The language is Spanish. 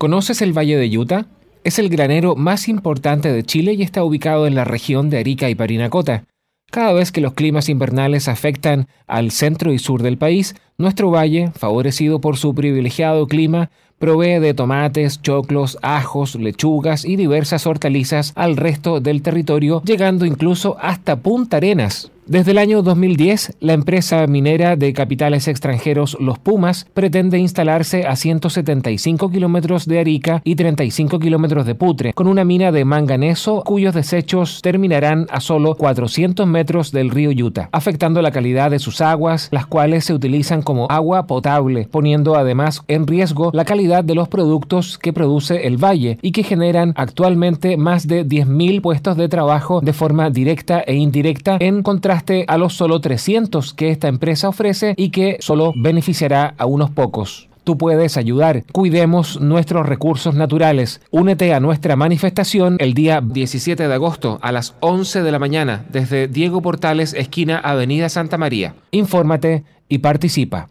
¿Conoces el Valle de Utah? Es el granero más importante de Chile y está ubicado en la región de Arica y Parinacota. Cada vez que los climas invernales afectan al centro y sur del país, nuestro valle, favorecido por su privilegiado clima, provee de tomates, choclos, ajos, lechugas y diversas hortalizas al resto del territorio, llegando incluso hasta Punta Arenas. Desde el año 2010, la empresa minera de capitales extranjeros Los Pumas pretende instalarse a 175 kilómetros de Arica y 35 kilómetros de Putre, con una mina de manganeso cuyos desechos terminarán a solo 400 metros del río Utah, afectando la calidad de sus aguas, las cuales se utilizan como agua potable, poniendo además en riesgo la calidad de los productos que produce el valle y que generan actualmente más de 10.000 puestos de trabajo de forma directa e indirecta en contraste a los solo 300 que esta empresa ofrece y que solo beneficiará a unos pocos. Tú puedes ayudar. Cuidemos nuestros recursos naturales. Únete a nuestra manifestación el día 17 de agosto a las 11 de la mañana desde Diego Portales, esquina Avenida Santa María. Infórmate y participa.